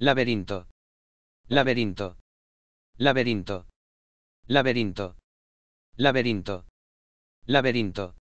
Laberinto. Laberinto. Laberinto. Laberinto. Laberinto. Laberinto.